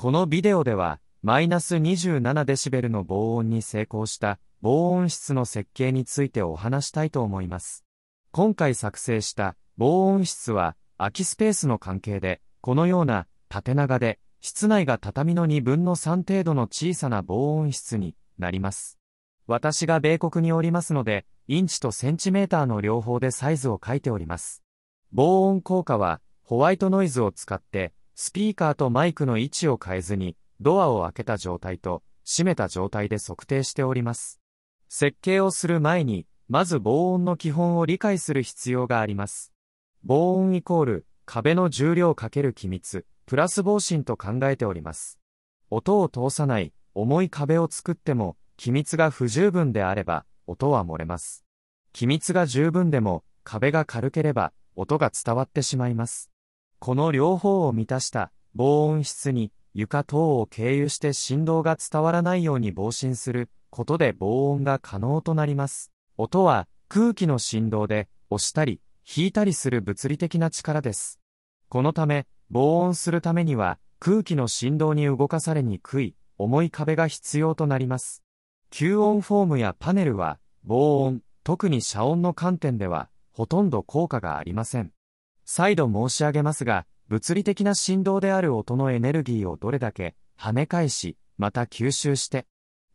このビデオでは、マイナス27デシベルの防音に成功した防音室の設計についてお話したいと思います。今回作成した防音室は、空きスペースの関係で、このような縦長で、室内が畳の2分の3程度の小さな防音室になります。私が米国におりますので、インチとセンチメーターの両方でサイズを書いております。防音効果は、ホワイトノイズを使って、スピーカーとマイクの位置を変えずに、ドアを開けた状態と閉めた状態で測定しております。設計をする前に、まず防音の基本を理解する必要があります。防音イコール、壁の重量×機密、プラス防振と考えております。音を通さない、重い壁を作っても、機密が不十分であれば、音は漏れます。機密が十分でも、壁が軽ければ、音が伝わってしまいます。この両方を満たした防音室に床等を経由して振動が伝わらないように防振することで防音が可能となります。音は空気の振動で押したり引いたりする物理的な力です。このため防音するためには空気の振動に動かされにくい重い壁が必要となります。吸音フォームやパネルは防音、特に遮音の観点ではほとんど効果がありません。再度申し上げますが、物理的な振動である音のエネルギーをどれだけ跳ね返し、また吸収して、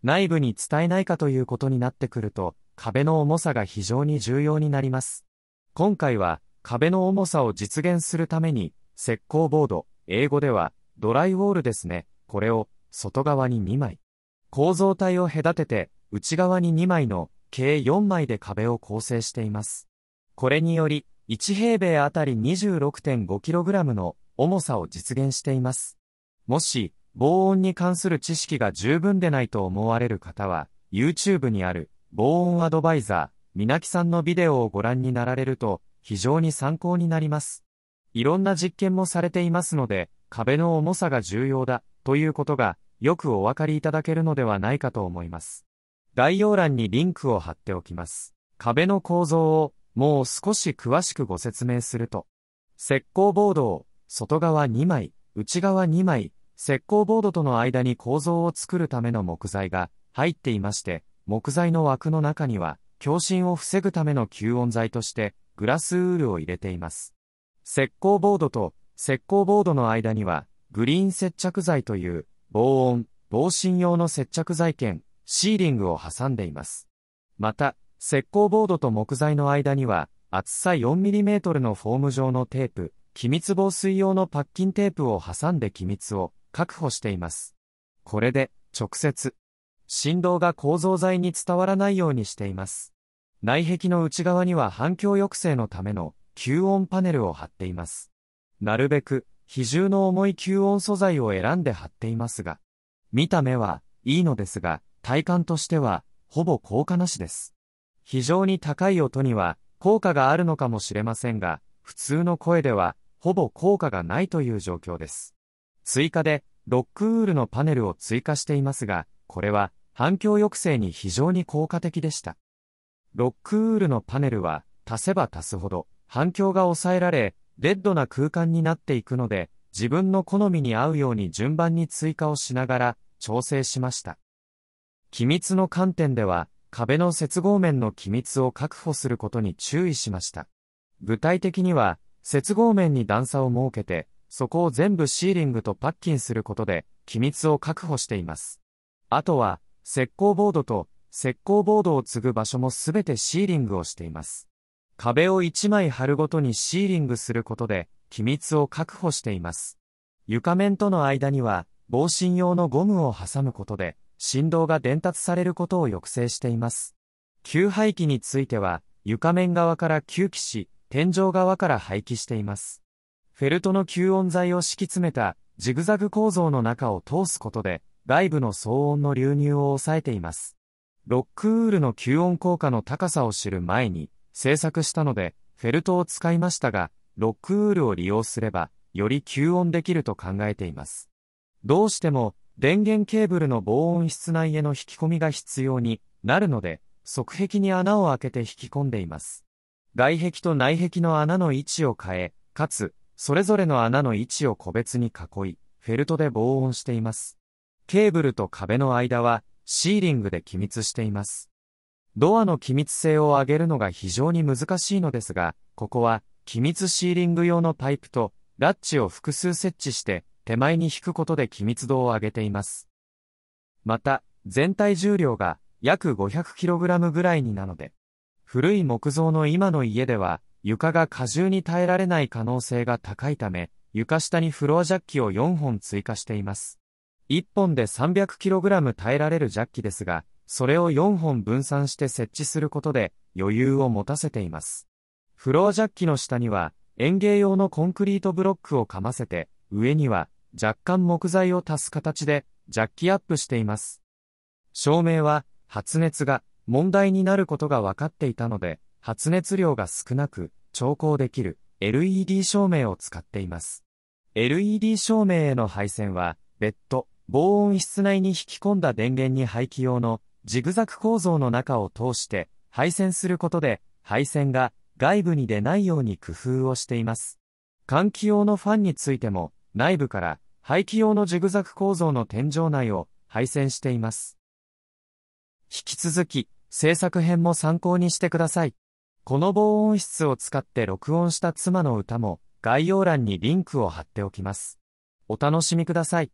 内部に伝えないかということになってくると、壁の重さが非常に重要になります。今回は、壁の重さを実現するために、石膏ボード、英語では、ドライウォールですね。これを、外側に2枚。構造体を隔てて、内側に2枚の、計4枚で壁を構成しています。これにより、1平米あたり 26.5kg の重さを実現しています。もし、防音に関する知識が十分でないと思われる方は、YouTube にある防音アドバイザー、みなきさんのビデオをご覧になられると、非常に参考になります。いろんな実験もされていますので、壁の重さが重要だ、ということが、よくお分かりいただけるのではないかと思います。概要欄にリンクを貼っておきます。壁の構造をもう少し詳しくご説明すると、石膏ボードを外側2枚、内側2枚、石膏ボードとの間に構造を作るための木材が入っていまして、木材の枠の中には、共振を防ぐための吸音材として、グラスウールを入れています。石膏ボードと石膏ボードの間には、グリーン接着剤という、防音、防振用の接着剤兼、シーリングを挟んでいます。また、石膏ボードと木材の間には、厚さ 4mm のフォーム状のテープ、気密防水用のパッキンテープを挟んで気密を確保しています。これで、直接、振動が構造材に伝わらないようにしています。内壁の内側には反響抑制のための吸音パネルを貼っています。なるべく、比重の重い吸音素材を選んで貼っていますが、見た目はいいのですが、体感としては、ほぼ効果なしです。非常に高い音には効果があるのかもしれませんが、普通の声ではほぼ効果がないという状況です。追加でロックウールのパネルを追加していますが、これは反響抑制に非常に効果的でした。ロックウールのパネルは足せば足すほど反響が抑えられ、レッドな空間になっていくので、自分の好みに合うように順番に追加をしながら調整しました。機密の観点では、壁の接合面の機密を確保することに注意しました。具体的には、接合面に段差を設けて、そこを全部シーリングとパッキンすることで、機密を確保しています。あとは、石膏ボードと石膏ボードを継ぐ場所もすべてシーリングをしています。壁を1枚貼るごとにシーリングすることで、機密を確保しています。床面との間には、防振用のゴムを挟むことで、振動が伝達されることを抑制しています。吸排気については、床面側から吸気し、天井側から排気しています。フェルトの吸音材を敷き詰めたジグザグ構造の中を通すことで、外部の騒音の流入を抑えています。ロックウールの吸音効果の高さを知る前に、製作したので、フェルトを使いましたが、ロックウールを利用すれば、より吸音できると考えています。どうしても、電源ケーブルの防音室内への引き込みが必要になるので、側壁に穴を開けて引き込んでいます。外壁と内壁の穴の位置を変え、かつ、それぞれの穴の位置を個別に囲い、フェルトで防音しています。ケーブルと壁の間は、シーリングで気密しています。ドアの気密性を上げるのが非常に難しいのですが、ここは、気密シーリング用のパイプと、ラッチを複数設置して、手前に引くことで気密度を上げています。また、全体重量が約 500kg ぐらいになので、古い木造の今の家では、床が荷重に耐えられない可能性が高いため、床下にフロアジャッキを4本追加しています。1本で 300kg 耐えられるジャッキですが、それを4本分散して設置することで余裕を持たせています。フロアジャッキの下には園芸用のコンクリートブロックをかませて、上には若干木材を足す形で、ジャッキアップしています。照明は、発熱が問題になることが分かっていたので、発熱量が少なく、調光できる LED 照明を使っています。LED 照明への配線は、別途、防音室内に引き込んだ電源に排気用のジグザグ構造の中を通して配線することで、配線が外部に出ないように工夫をしています。換気用のファンについても、内部から排気用のジグザグ構造の天井内を配線しています。引き続き、制作編も参考にしてください。この防音室を使って録音した妻の歌も概要欄にリンクを貼っておきます。お楽しみください。